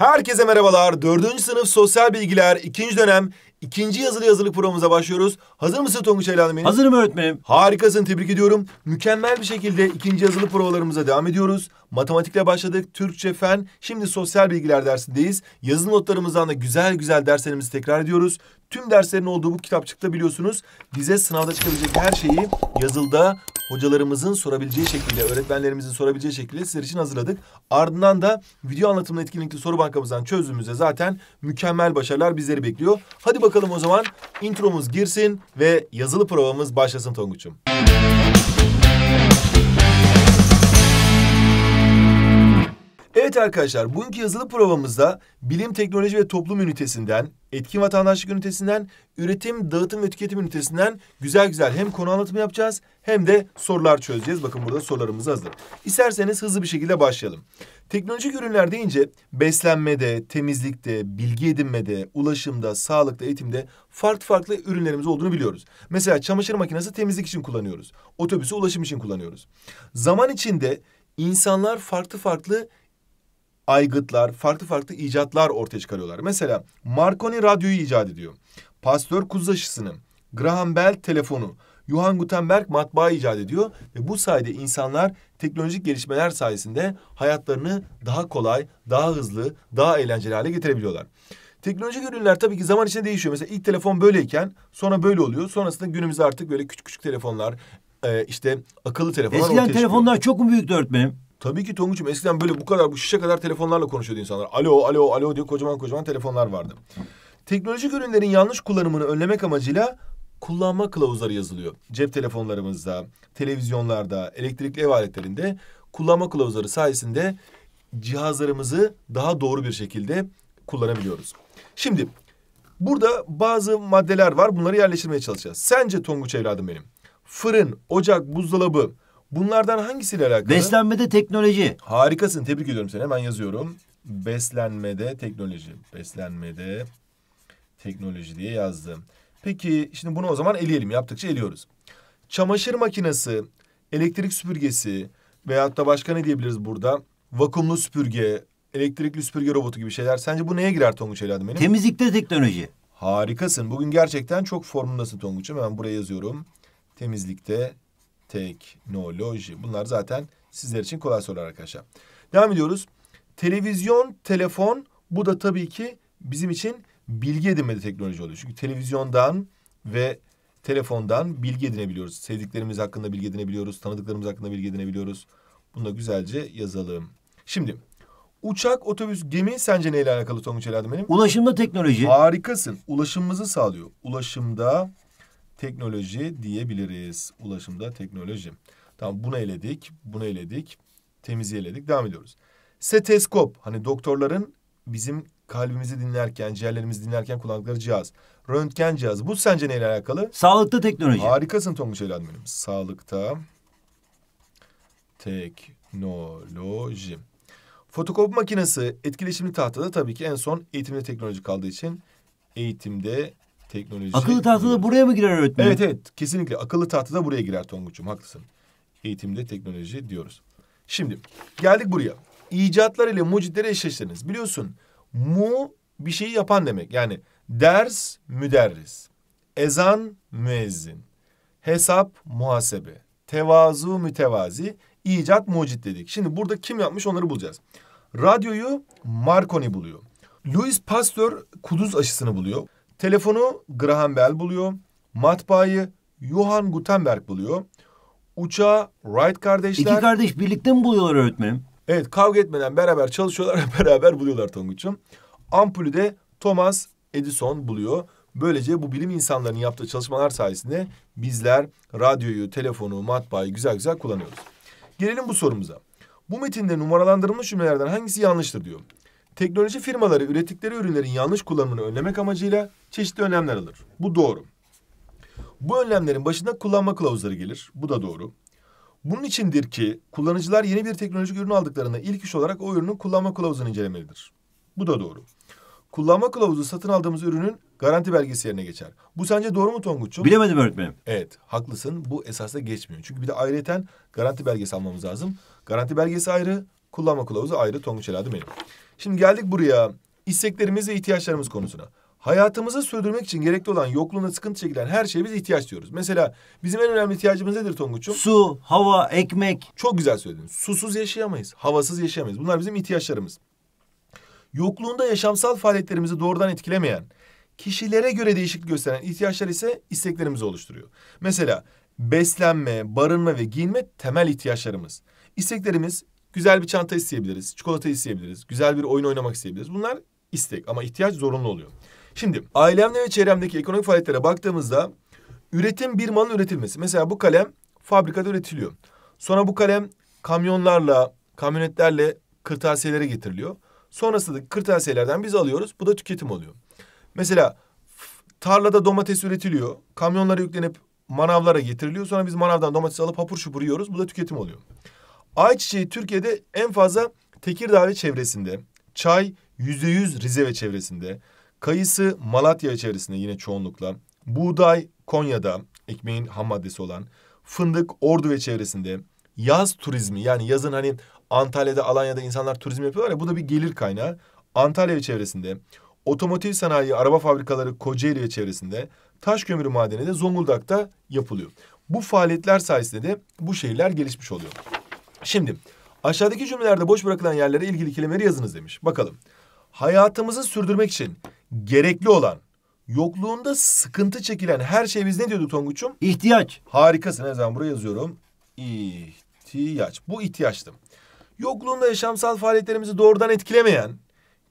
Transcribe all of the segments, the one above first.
Herkese merhabalar. 4. sınıf sosyal bilgiler 2. dönem İkinci yazılı yazılık programımıza başlıyoruz. Hazır mısın Tonguç Eylan benim? Hazırım öğretmenim. Harikasın tebrik ediyorum. Mükemmel bir şekilde ikinci yazılı provalarımıza devam ediyoruz. Matematikle başladık. Türkçe, fen. Şimdi sosyal bilgiler dersindeyiz. Yazılı notlarımızdan da güzel güzel derslerimizi tekrar ediyoruz. Tüm derslerin olduğu bu kitapçıkta biliyorsunuz. Bize sınavda çıkabilecek her şeyi yazılda hocalarımızın sorabileceği şekilde, öğretmenlerimizin sorabileceği şekilde sizler için hazırladık. Ardından da video anlatımlı etkinlikli soru bankamızdan çözdüğümüzde zaten mükemmel başarılar bizleri bekliyor. Hadi bakalım bakalım o zaman intromuz girsin ve yazılı provamız başlasın Tonguç'um. Evet arkadaşlar bugünkü yazılı provamızda bilim, teknoloji ve toplum ünitesinden etkin vatandaşlık ünitesinden, üretim, dağıtım ve tüketim ünitesinden güzel güzel hem konu anlatımı yapacağız hem de sorular çözeceğiz. Bakın burada sorularımız hazır. İsterseniz hızlı bir şekilde başlayalım. Teknolojik ürünler deyince beslenmede, temizlikte, bilgi edinmede, ulaşımda, sağlıkta, eğitimde farklı farklı ürünlerimiz olduğunu biliyoruz. Mesela çamaşır makinesi temizlik için kullanıyoruz. Otobüsü ulaşım için kullanıyoruz. Zaman içinde insanlar farklı farklı aygıtlar, farklı farklı icatlar ortaya çıkarıyorlar. Mesela Marconi radyoyu icat ediyor. Pasteur kuzdaşısını, Graham Bell telefonu, Johann Gutenberg matbaayı icat ediyor ve bu sayede insanlar teknolojik gelişmeler sayesinde hayatlarını daha kolay, daha hızlı, daha eğlenceli hale getirebiliyorlar. Teknolojik ürünler tabii ki zaman içinde değişiyor. Mesela ilk telefon böyleyken sonra böyle oluyor. Sonrasında günümüzde artık böyle küçük küçük telefonlar, e, işte akıllı telefonlar Eskiden ortaya telefonlar çıkıyor. çok mu büyüktü öğretmenim? Tabii ki Tonguç'um eskiden böyle bu kadar bu şişe kadar telefonlarla konuşuyordu insanlar. Alo alo alo diye kocaman kocaman telefonlar vardı. Teknolojik ürünlerin yanlış kullanımını önlemek amacıyla kullanma kılavuzları yazılıyor. Cep telefonlarımızda, televizyonlarda, elektrikli ev aletlerinde kullanma kılavuzları sayesinde cihazlarımızı daha doğru bir şekilde kullanabiliyoruz. Şimdi burada bazı maddeler var. Bunları yerleştirmeye çalışacağız. Sence Tonguç evladım benim. Fırın, ocak, buzdolabı, Bunlardan hangisiyle alakalı? Beslenmede teknoloji. Harikasın. Tebrik ediyorum seni. Hemen yazıyorum. Beslenmede teknoloji. Beslenmede teknoloji diye yazdım. Peki şimdi bunu o zaman eleyelim. Yaptıkça eliyoruz. Çamaşır makinesi, elektrik süpürgesi veyahut da başka ne diyebiliriz burada? Vakumlu süpürge, elektrikli süpürge robotu gibi şeyler. Sence bu neye girer Tonguç Eladım benim? Temizlikte teknoloji. Harikasın. Bugün gerçekten çok formundasın Tonguç'um. Hemen buraya yazıyorum. Temizlikte teknoloji. Bunlar zaten sizler için kolay sorular arkadaşlar. Devam ediyoruz. Televizyon, telefon bu da tabii ki bizim için bilgi edinmede teknoloji oluyor. Çünkü televizyondan ve telefondan bilgi edinebiliyoruz. Sevdiklerimiz hakkında bilgi edinebiliyoruz. Tanıdıklarımız hakkında bilgi edinebiliyoruz. Bunu da güzelce yazalım. Şimdi uçak, otobüs, gemi sence neyle alakalı Tonguç Eladim benim? Ulaşımda teknoloji. Harikasın. Ulaşımımızı sağlıyor. Ulaşımda teknoloji diyebiliriz. Ulaşımda teknoloji. Tamam bunu eledik, bunu eledik, temizliği eledik. Devam ediyoruz. Seteskop hani doktorların bizim kalbimizi dinlerken, ciğerlerimizi dinlerken kullandıkları cihaz. Röntgen cihazı. Bu sence neyle alakalı? Sağlıkta teknoloji. Harikasın Tonguç Eylan benim. Sağlıkta teknoloji. Fotokop makinesi etkileşimli tahtada tabii ki en son eğitimde teknoloji kaldığı için eğitimde teknoloji. Akıllı tahta da buraya mı girer öğretmenim? Evet evet kesinlikle akıllı tahta da buraya girer Tonguç'um haklısın. Eğitimde teknoloji diyoruz. Şimdi geldik buraya. İcatlar ile mucitleri eşleştiriniz. Biliyorsun mu bir şeyi yapan demek. Yani ders müderris, ezan müezzin, hesap muhasebe, tevazu mütevazi, icat mucit dedik. Şimdi burada kim yapmış onları bulacağız. Radyoyu Marconi buluyor. Louis Pasteur kuduz aşısını buluyor. Telefonu Graham Bell buluyor. Matbaayı Johann Gutenberg buluyor. Uçağı Wright kardeşler... İki kardeş birlikte mi buluyorlar öğretmenim? Evet kavga etmeden beraber çalışıyorlar beraber buluyorlar Tonguç'um. Ampulü de Thomas Edison buluyor. Böylece bu bilim insanlarının yaptığı çalışmalar sayesinde bizler radyoyu, telefonu, matbaayı güzel güzel kullanıyoruz. Gelelim bu sorumuza. Bu metinde numaralandırılmış cümlelerden hangisi yanlıştır diyor teknoloji firmaları ürettikleri ürünlerin yanlış kullanımını önlemek amacıyla çeşitli önlemler alır. Bu doğru. Bu önlemlerin başında kullanma kılavuzları gelir. Bu da doğru. Bunun içindir ki kullanıcılar yeni bir teknolojik ürün aldıklarında ilk iş olarak o ürünün kullanma kılavuzunu incelemelidir. Bu da doğru. Kullanma kılavuzu satın aldığımız ürünün garanti belgesi yerine geçer. Bu sence doğru mu Tonguç'um? Bilemedim öğretmenim. Evet haklısın bu esasla geçmiyor. Çünkü bir de ayrıyeten garanti belgesi almamız lazım. Garanti belgesi ayrı, kullanma kılavuzu ayrı Tonguç Eladı benim. Şimdi geldik buraya isteklerimiz ve ihtiyaçlarımız konusuna. Hayatımızı sürdürmek için gerekli olan yokluğuna sıkıntı çekilen her şeye biz ihtiyaç diyoruz. Mesela bizim en önemli ihtiyacımız nedir Tonguç'um? Su, hava, ekmek. Çok güzel söyledin. Susuz yaşayamayız, havasız yaşayamayız. Bunlar bizim ihtiyaçlarımız. Yokluğunda yaşamsal faaliyetlerimizi doğrudan etkilemeyen, kişilere göre değişiklik gösteren ihtiyaçlar ise isteklerimizi oluşturuyor. Mesela beslenme, barınma ve giyinme temel ihtiyaçlarımız. İsteklerimiz Güzel bir çanta isteyebiliriz, çikolata isteyebiliriz, güzel bir oyun oynamak isteyebiliriz. Bunlar istek ama ihtiyaç zorunlu oluyor. Şimdi ailemde ve çevremdeki ekonomik faaliyetlere baktığımızda üretim bir malın üretilmesi. Mesela bu kalem fabrikada üretiliyor. Sonra bu kalem kamyonlarla, kamyonetlerle kırtasiyelere getiriliyor. Sonrasında kırtasiyelerden biz alıyoruz. Bu da tüketim oluyor. Mesela tarlada domates üretiliyor. Kamyonlara yüklenip manavlara getiriliyor. Sonra biz manavdan domates alıp hapur şupur yiyoruz. Bu da tüketim oluyor. Ayçiçeği Türkiye'de en fazla Tekirdağ ve çevresinde. Çay %100 Rize ve çevresinde. Kayısı Malatya çevresinde yine çoğunlukla. Buğday Konya'da ekmeğin ham maddesi olan. Fındık Ordu ve çevresinde. Yaz turizmi yani yazın hani Antalya'da Alanya'da insanlar turizm yapıyorlar ya bu da bir gelir kaynağı. Antalya ve çevresinde. Otomotiv sanayi, araba fabrikaları Kocaeli ve çevresinde, taş kömürü madeni de Zonguldak'ta yapılıyor. Bu faaliyetler sayesinde de bu şehirler gelişmiş oluyor. Şimdi aşağıdaki cümlelerde boş bırakılan yerlere ilgili kelimeleri yazınız demiş. Bakalım. Hayatımızı sürdürmek için gerekli olan, yokluğunda sıkıntı çekilen her şey biz ne diyorduk Tonguç'um? İhtiyaç. Harikasın. Ne zaman buraya yazıyorum. İhtiyaç. Bu ihtiyaçtım. Yokluğunda yaşamsal faaliyetlerimizi doğrudan etkilemeyen,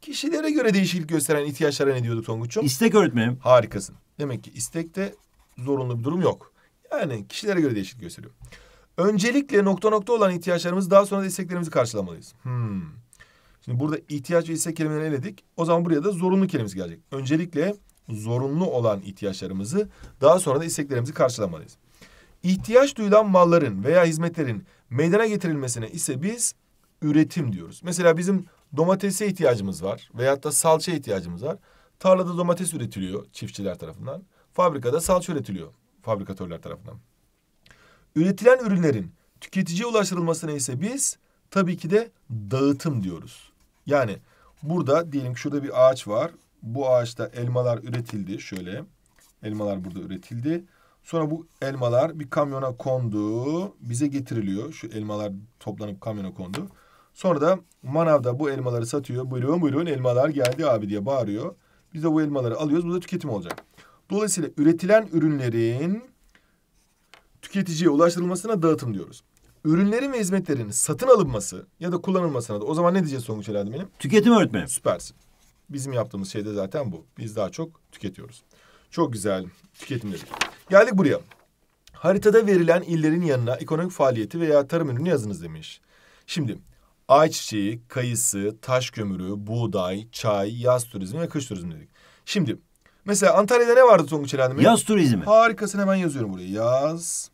kişilere göre değişiklik gösteren ihtiyaçlara ne diyorduk Tonguç'um? İstek öğretmenim. Harikasın. Demek ki istekte zorunlu bir durum yok. Yani kişilere göre değişiklik gösteriyor. Öncelikle nokta nokta olan ihtiyaçlarımız daha sonra da isteklerimizi karşılamalıyız. Hmm. Şimdi burada ihtiyaç ve istek kelimelerini eledik. O zaman buraya da zorunlu kelimesi gelecek. Öncelikle zorunlu olan ihtiyaçlarımızı daha sonra da isteklerimizi karşılamalıyız. İhtiyaç duyulan malların veya hizmetlerin meydana getirilmesine ise biz üretim diyoruz. Mesela bizim domatese ihtiyacımız var veyahut da salça ihtiyacımız var. Tarlada domates üretiliyor çiftçiler tarafından. Fabrikada salça üretiliyor fabrikatörler tarafından. Üretilen ürünlerin tüketiciye ulaştırılmasına ise biz tabii ki de dağıtım diyoruz. Yani burada diyelim ki şurada bir ağaç var. Bu ağaçta elmalar üretildi şöyle. Elmalar burada üretildi. Sonra bu elmalar bir kamyona kondu. Bize getiriliyor. Şu elmalar toplanıp kamyona kondu. Sonra da manavda bu elmaları satıyor. Buyurun buyurun elmalar geldi abi diye bağırıyor. Biz de bu elmaları alıyoruz. Bu da tüketim olacak. Dolayısıyla üretilen ürünlerin tüketiciye ulaştırılmasına dağıtım diyoruz. Ürünlerin ve hizmetlerin satın alınması ya da kullanılmasına da o zaman ne diyeceğiz sonuç Elal benim? Tüketim öğretmeni. Süpersin. Bizim yaptığımız şey de zaten bu. Biz daha çok tüketiyoruz. Çok güzel tüketim dedik. Geldik buraya. Haritada verilen illerin yanına ekonomik faaliyeti veya tarım ürünü yazınız demiş. Şimdi ayçiçeği, kayısı, taş kömürü, buğday, çay, yaz turizmi ve kış turizmi dedik. Şimdi Mesela Antalya'da ne vardı Tonguç Elendim? Yaz turizmi. Harikasın hemen yazıyorum buraya. Yaz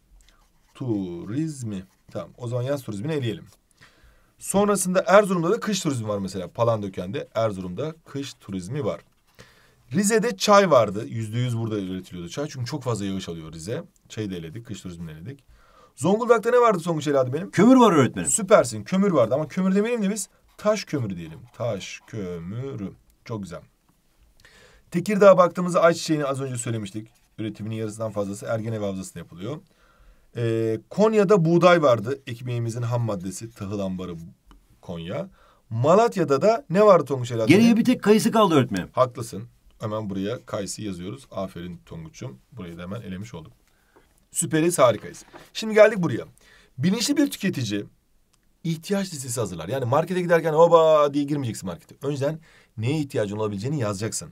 turizmi. Tamam o zaman yaz turizmini eleyelim. Sonrasında Erzurum'da da kış turizmi var mesela. Palandöken'de Erzurum'da kış turizmi var. Rize'de çay vardı. Yüzde yüz burada üretiliyordu çay. Çünkü çok fazla yağış alıyor Rize. Çayı da eledik. Kış turizmini eledik. Zonguldak'ta ne vardı Songuç Eladi benim? Kömür var öğretmenim. Süpersin. Kömür vardı ama kömür demeyelim de biz taş kömürü diyelim. Taş kömürü. Çok güzel. Tekirdağ'a baktığımızda ayçiçeğini az önce söylemiştik. Üretiminin yarısından fazlası Ergenev Havzası'nda yapılıyor. Ee, Konya'da buğday vardı. Ekmeğimizin ham maddesi tahıl ambarı Konya. Malatya'da da ne vardı Tonguç Helal? Geriye bir tek kayısı kaldı öğretmenim. Haklısın. Hemen buraya kayısı yazıyoruz. Aferin Tonguç'um. Burayı da hemen elemiş olduk. Süperiz harikayız. Şimdi geldik buraya. Bilinçli bir tüketici ihtiyaç listesi hazırlar. Yani markete giderken oba diye girmeyeceksin markete. Önceden neye ihtiyacın olabileceğini yazacaksın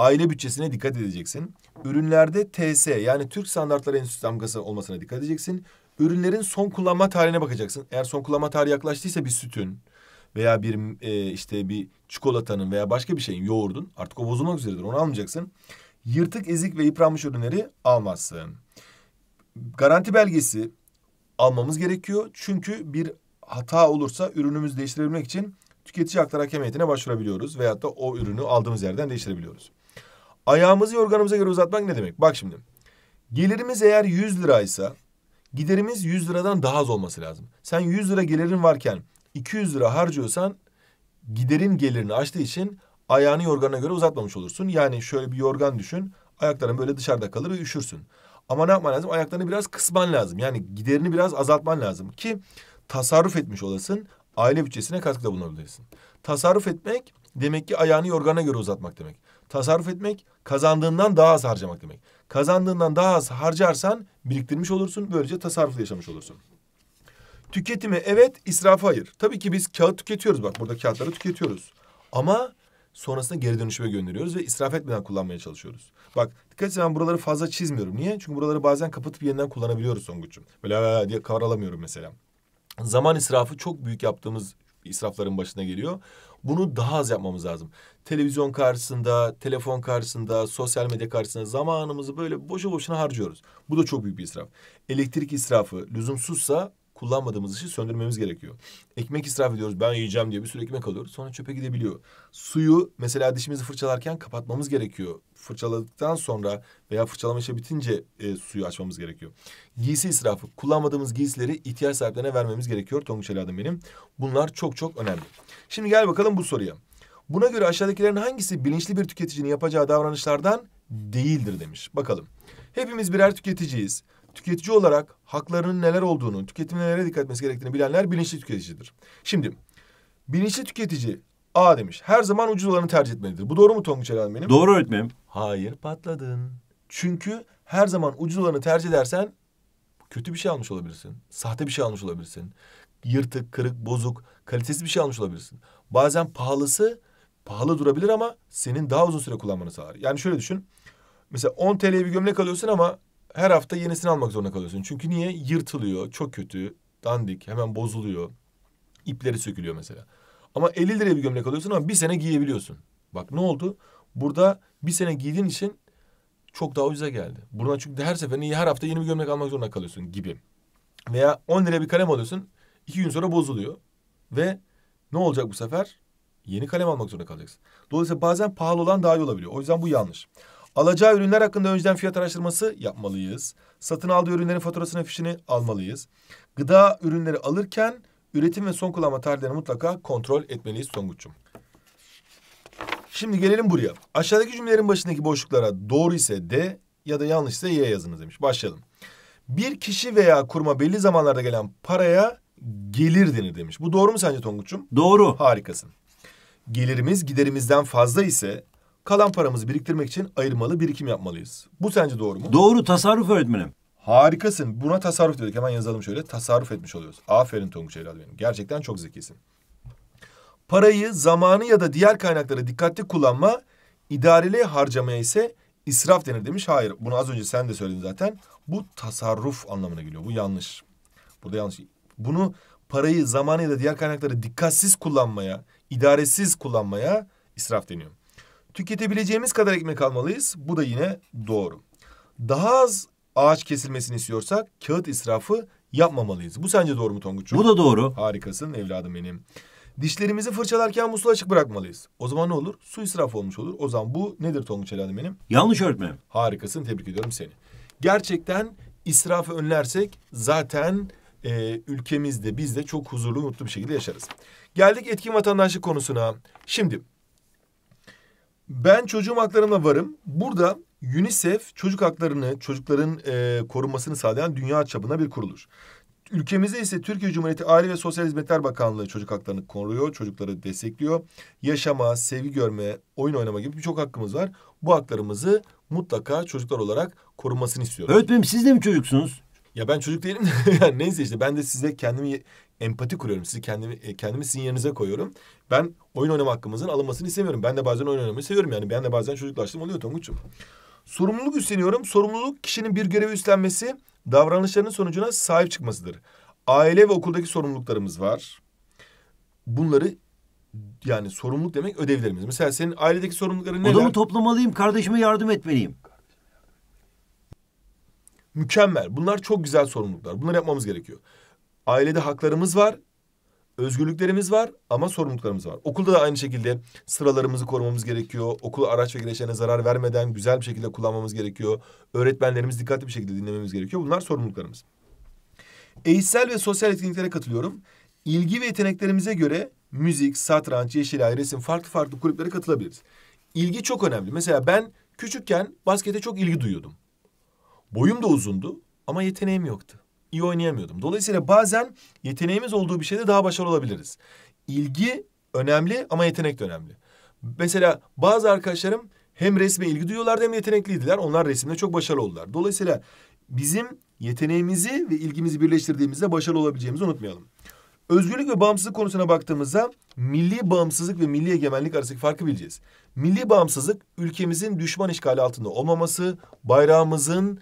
aile bütçesine dikkat edeceksin. Ürünlerde TS yani Türk Standartları Enstitüsü damgası olmasına dikkat edeceksin. Ürünlerin son kullanma tarihine bakacaksın. Eğer son kullanma tarihi yaklaştıysa bir sütün veya bir e, işte bir çikolatanın veya başka bir şeyin yoğurdun artık o bozulmak üzeredir onu almayacaksın. Yırtık, ezik ve yıpranmış ürünleri almazsın. Garanti belgesi almamız gerekiyor. Çünkü bir hata olursa ürünümüzü değiştirebilmek için tüketici hakları hakem başvurabiliyoruz. Veyahut da o ürünü aldığımız yerden değiştirebiliyoruz. Ayağımızı yorganımıza göre uzatmak ne demek? Bak şimdi. Gelirimiz eğer 100 liraysa giderimiz 100 liradan daha az olması lazım. Sen 100 lira gelirin varken 200 lira harcıyorsan giderin gelirini açtığı için ayağını yorgana göre uzatmamış olursun. Yani şöyle bir yorgan düşün. Ayakların böyle dışarıda kalır ve üşürsün. Ama ne yapman lazım? Ayaklarını biraz kısman lazım. Yani giderini biraz azaltman lazım ki tasarruf etmiş olasın. Aile bütçesine katkıda bulunabilirsin. Tasarruf etmek demek ki ayağını yorgana göre uzatmak demek. Tasarruf etmek kazandığından daha az harcamak demek. Kazandığından daha az harcarsan biriktirmiş olursun. Böylece tasarruflu yaşamış olursun. Tüketime evet, israfı hayır. Tabii ki biz kağıt tüketiyoruz bak burada kağıtları tüketiyoruz. Ama sonrasında geri dönüşüme gönderiyoruz ve israf etmeden kullanmaya çalışıyoruz. Bak dikkat et ben buraları fazla çizmiyorum. Niye? Çünkü buraları bazen kapatıp yeniden kullanabiliyoruz Songuç'um. Böyle diye kavralamıyorum mesela. Zaman israfı çok büyük yaptığımız israfların başına geliyor. Bunu daha az yapmamız lazım. Televizyon karşısında, telefon karşısında, sosyal medya karşısında zamanımızı böyle boşu boşuna harcıyoruz. Bu da çok büyük bir israf. Elektrik israfı lüzumsuzsa kullanmadığımız işi söndürmemiz gerekiyor. Ekmek israf ediyoruz ben yiyeceğim diye bir sürü ekmek alıyoruz sonra çöpe gidebiliyor. Suyu mesela dişimizi fırçalarken kapatmamız gerekiyor fırçaladıktan sonra veya fırçalama işi bitince e, suyu açmamız gerekiyor. Giysi israfı. Kullanmadığımız giysileri ihtiyaç sahiplerine vermemiz gerekiyor Tonguç evladım benim. Bunlar çok çok önemli. Şimdi gel bakalım bu soruya. Buna göre aşağıdakilerin hangisi bilinçli bir tüketicinin yapacağı davranışlardan değildir demiş. Bakalım. Hepimiz birer tüketiciyiz. Tüketici olarak haklarının neler olduğunu, tüketimin nelere dikkat etmesi gerektiğini bilenler bilinçli tüketicidir. Şimdi bilinçli tüketici A demiş. Her zaman ucuz olanı tercih etmelidir. Bu doğru mu Tonguç Eren benim? Doğru öğretmenim. Hayır patladın. Çünkü her zaman ucuz olanı tercih edersen kötü bir şey almış olabilirsin. Sahte bir şey almış olabilirsin. Yırtık, kırık, bozuk, kalitesiz bir şey almış olabilirsin. Bazen pahalısı pahalı durabilir ama senin daha uzun süre kullanmanı sağlar. Yani şöyle düşün. Mesela 10 TL'ye bir gömlek alıyorsun ama her hafta yenisini almak zorunda kalıyorsun. Çünkü niye? Yırtılıyor, çok kötü, dandik, hemen bozuluyor. İpleri sökülüyor mesela. Ama 50 liraya bir gömlek alıyorsun ama bir sene giyebiliyorsun. Bak ne oldu? Burada bir sene giydiğin için çok daha ucuza geldi. Buradan çünkü her seferinde her hafta yeni bir gömlek almak zorunda kalıyorsun gibi. Veya 10 lira bir kalem alıyorsun. iki gün sonra bozuluyor. Ve ne olacak bu sefer? Yeni kalem almak zorunda kalacaksın. Dolayısıyla bazen pahalı olan daha iyi olabiliyor. O yüzden bu yanlış. Alacağı ürünler hakkında önceden fiyat araştırması yapmalıyız. Satın aldığı ürünlerin faturasını fişini almalıyız. Gıda ürünleri alırken üretim ve son kullanma tarihlerini mutlaka kontrol etmeliyiz Songuç'cum. Şimdi gelelim buraya. Aşağıdaki cümlelerin başındaki boşluklara doğru ise D ya da yanlış ise Y yazınız demiş. Başlayalım. Bir kişi veya kuruma belli zamanlarda gelen paraya gelir denir demiş. Bu doğru mu sence Tonguç'um? Doğru. Harikasın. Gelirimiz giderimizden fazla ise kalan paramızı biriktirmek için ayırmalı birikim yapmalıyız. Bu sence doğru mu? Doğru tasarruf öğretmenim. Harikasın. Buna tasarruf dedik. Hemen yazalım şöyle. Tasarruf etmiş oluyoruz. Aferin Tonguç Helal benim. Gerçekten çok zekisin. Parayı, zamanı ya da diğer kaynakları dikkatli kullanma, idareli harcamaya ise israf denir demiş. Hayır bunu az önce sen de söyledin zaten. Bu tasarruf anlamına geliyor. Bu yanlış. Burada yanlış. Bunu parayı, zamanı ya da diğer kaynakları dikkatsiz kullanmaya, idaresiz kullanmaya israf deniyor. Tüketebileceğimiz kadar ekmek almalıyız. Bu da yine doğru. Daha az ağaç kesilmesini istiyorsak kağıt israfı yapmamalıyız. Bu sence doğru mu Tonguç'um? Bu da doğru. Harikasın evladım benim. Dişlerimizi fırçalarken musluğu açık bırakmalıyız. O zaman ne olur? Su israfı olmuş olur. O zaman bu nedir Tonguç Elhan'ım benim? Yanlış örtmem. Harikasın tebrik ediyorum seni. Gerçekten israfı önlersek zaten e, ülkemizde biz de çok huzurlu mutlu bir şekilde yaşarız. Geldik etkin vatandaşlık konusuna. Şimdi ben çocuğum haklarımla varım. Burada UNICEF çocuk haklarını, çocukların e, korunmasını sağlayan dünya çapında bir kuruluş. Ülkemizde ise Türkiye Cumhuriyeti Aile ve Sosyal Hizmetler Bakanlığı çocuk haklarını koruyor, çocukları destekliyor. Yaşama, sevgi görme, oyun oynama gibi birçok hakkımız var. Bu haklarımızı mutlaka çocuklar olarak korunmasını istiyoruz. Öğretmenim siz de mi çocuksunuz? Ya ben çocuk değilim yani neyse işte ben de size kendimi empati kuruyorum. Sizi kendimi e, kendimi sizin yerinize koyuyorum. Ben oyun oynama hakkımızın alınmasını istemiyorum. Ben de bazen oyun oynamayı seviyorum yani. Ben de bazen çocuklaştım oluyor Tonguç'um. Sorumluluk üstleniyorum. Sorumluluk kişinin bir görevi üstlenmesi davranışlarının sonucuna sahip çıkmasıdır. Aile ve okuldaki sorumluluklarımız var. Bunları yani sorumluluk demek ödevlerimiz. Mesela senin ailedeki sorumlulukların neler? Odamı toplamalıyım, kardeşime yardım etmeliyim. Mükemmel. Bunlar çok güzel sorumluluklar. Bunları yapmamız gerekiyor. Ailede haklarımız var özgürlüklerimiz var ama sorumluluklarımız var. Okulda da aynı şekilde sıralarımızı korumamız gerekiyor. Okul araç ve gereçlerine zarar vermeden güzel bir şekilde kullanmamız gerekiyor. Öğretmenlerimiz dikkatli bir şekilde dinlememiz gerekiyor. Bunlar sorumluluklarımız. Eğitsel ve sosyal etkinliklere katılıyorum. İlgi ve yeteneklerimize göre müzik, satranç, yeşilay, resim farklı farklı kulüplere katılabiliriz. İlgi çok önemli. Mesela ben küçükken baskete çok ilgi duyuyordum. Boyum da uzundu ama yeteneğim yoktu iyi oynayamıyordum. Dolayısıyla bazen yeteneğimiz olduğu bir şeyde daha başarılı olabiliriz. İlgi önemli ama yetenek de önemli. Mesela bazı arkadaşlarım hem resme ilgi duyuyorlardı hem yetenekliydiler. Onlar resimde çok başarılı oldular. Dolayısıyla bizim yeteneğimizi ve ilgimizi birleştirdiğimizde başarılı olabileceğimizi unutmayalım. Özgürlük ve bağımsızlık konusuna baktığımızda milli bağımsızlık ve milli egemenlik arasındaki farkı bileceğiz. Milli bağımsızlık ülkemizin düşman işgali altında olmaması, bayrağımızın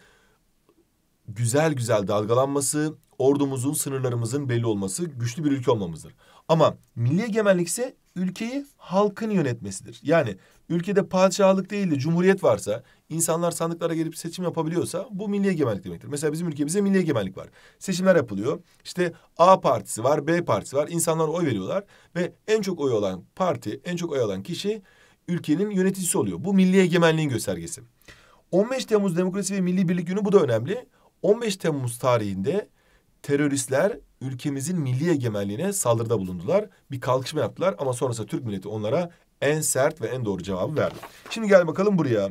güzel güzel dalgalanması, ordumuzun, sınırlarımızın belli olması, güçlü bir ülke olmamızdır. Ama milli egemenlik ise ülkeyi halkın yönetmesidir. Yani ülkede padişahlık değil de cumhuriyet varsa, insanlar sandıklara gelip seçim yapabiliyorsa bu milli egemenlik demektir. Mesela bizim ülkemizde milli egemenlik var. Seçimler yapılıyor. İşte A partisi var, B partisi var. İnsanlar oy veriyorlar ve en çok oy alan parti, en çok oy alan kişi ülkenin yöneticisi oluyor. Bu milli egemenliğin göstergesi. 15 Temmuz Demokrasi ve Milli Birlik Günü bu da önemli. 15 Temmuz tarihinde teröristler ülkemizin milli egemenliğine saldırıda bulundular. Bir kalkışma yaptılar ama sonrasında Türk milleti onlara en sert ve en doğru cevabı verdi. Şimdi gel bakalım buraya.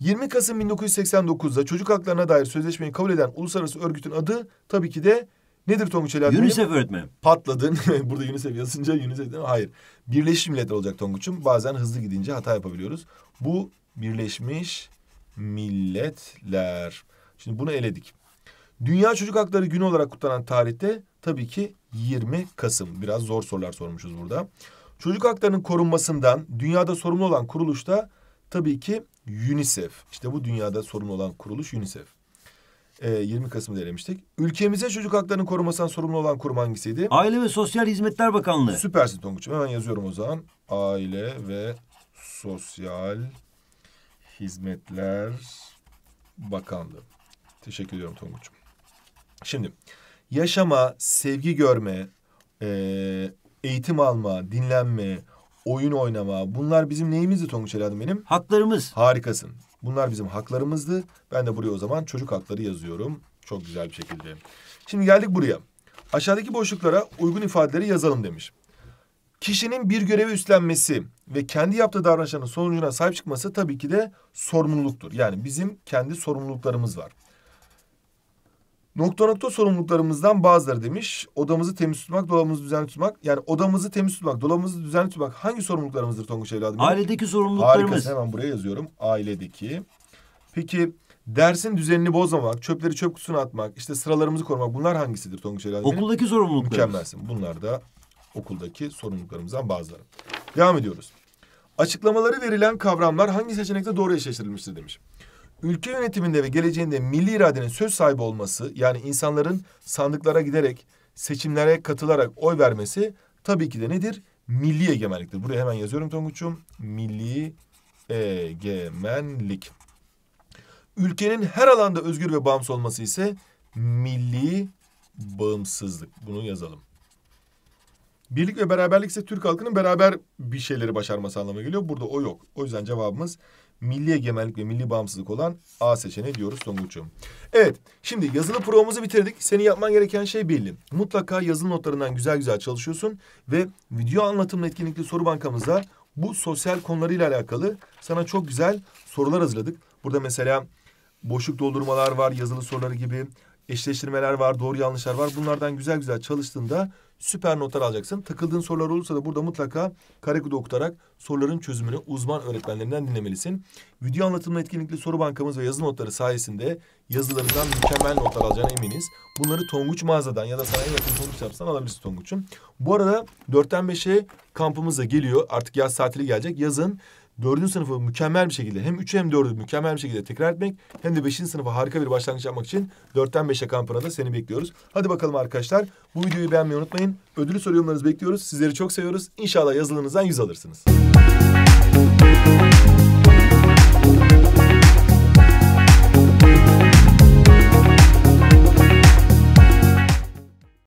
20 Kasım 1989'da çocuk haklarına dair sözleşmeyi kabul eden uluslararası örgütün adı tabii ki de nedir Tonguç Elahattin? UNICEF öğretmenim. Patladın. Burada UNICEF yazınca UNICEF değil mi? Hayır. Birleşmiş Milletler olacak Tonguç'um. Bazen hızlı gidince hata yapabiliyoruz. Bu Birleşmiş Milletler. Şimdi bunu eledik. Dünya Çocuk Hakları Günü olarak kutlanan tarihte tabii ki 20 Kasım. Biraz zor sorular sormuşuz burada. Çocuk haklarının korunmasından dünyada sorumlu olan kuruluş da tabii ki UNICEF. İşte bu dünyada sorumlu olan kuruluş UNICEF. Ee, 20 Kasım'da elemiştik. Ülkemize çocuk haklarının korunmasından sorumlu olan kurum hangisiydi? Aile ve Sosyal Hizmetler Bakanlığı. Süpersin Tonguç'um. Hemen yazıyorum o zaman. Aile ve Sosyal Hizmetler Bakanlığı. Teşekkür ediyorum Tonguç'um. Şimdi yaşama, sevgi görme, e, eğitim alma, dinlenme, oyun oynama bunlar bizim neyimizdi Tonguç Eladım benim? Haklarımız. Harikasın. Bunlar bizim haklarımızdı. Ben de buraya o zaman çocuk hakları yazıyorum. Çok güzel bir şekilde. Şimdi geldik buraya. Aşağıdaki boşluklara uygun ifadeleri yazalım demiş. Kişinin bir görevi üstlenmesi ve kendi yaptığı davranışların sonucuna sahip çıkması tabii ki de sorumluluktur. Yani bizim kendi sorumluluklarımız var. Nokta nokta sorumluluklarımızdan bazıları demiş. Odamızı temiz tutmak, dolabımızı düzenli tutmak. Yani odamızı temiz tutmak, dolabımızı düzenli tutmak hangi sorumluluklarımızdır Tonguç evladım? Ailedeki sorumluluklarımız. Harikasın hemen buraya yazıyorum. Ailedeki. Peki dersin düzenini bozmamak, çöpleri çöp kutusuna atmak, işte sıralarımızı korumak bunlar hangisidir Tonguç evladım? Okuldaki sorumluluklarımız. Mükemmelsin. Bunlar da okuldaki sorumluluklarımızdan bazıları. Devam ediyoruz. Açıklamaları verilen kavramlar hangi seçenekte doğru eşleştirilmiştir demiş ülke yönetiminde ve geleceğinde milli iradenin söz sahibi olması yani insanların sandıklara giderek seçimlere katılarak oy vermesi tabii ki de nedir? Milli egemenliktir. Buraya hemen yazıyorum Tonguç'um. Milli egemenlik. Ülkenin her alanda özgür ve bağımsız olması ise milli bağımsızlık. Bunu yazalım. Birlik ve beraberlik ise Türk halkının beraber bir şeyleri başarması anlamına geliyor. Burada o yok. O yüzden cevabımız milli egemenlik ve milli bağımsızlık olan A seçeneği diyoruz Tonguç'um. Evet şimdi yazılı provamızı bitirdik. Senin yapman gereken şey belli. Mutlaka yazılı notlarından güzel güzel çalışıyorsun ve video anlatımlı etkinlikli soru bankamızda bu sosyal konularıyla alakalı sana çok güzel sorular hazırladık. Burada mesela boşluk doldurmalar var, yazılı soruları gibi eşleştirmeler var, doğru yanlışlar var. Bunlardan güzel güzel çalıştığında süper notlar alacaksın. Takıldığın sorular olursa da burada mutlaka karekodu okutarak soruların çözümünü uzman öğretmenlerinden dinlemelisin. Video anlatımlı etkinlikli soru bankamız ve yazı notları sayesinde yazılarından mükemmel notlar alacağına eminiz. Bunları Tonguç mağazadan ya da sana en yakın Tonguç yapsan alabilirsin Tonguç'un. Bu arada 4'ten 5'e da geliyor. Artık yaz tatili gelecek. Yazın dördüncü sınıfı mükemmel bir şekilde hem üçü hem dördü mükemmel bir şekilde tekrar etmek hem de beşinci sınıfa harika bir başlangıç yapmak için dörtten beşe kampına da seni bekliyoruz. Hadi bakalım arkadaşlar bu videoyu beğenmeyi unutmayın. Ödülü soru bekliyoruz. Sizleri çok seviyoruz. İnşallah yazılınızdan yüz alırsınız. Müzik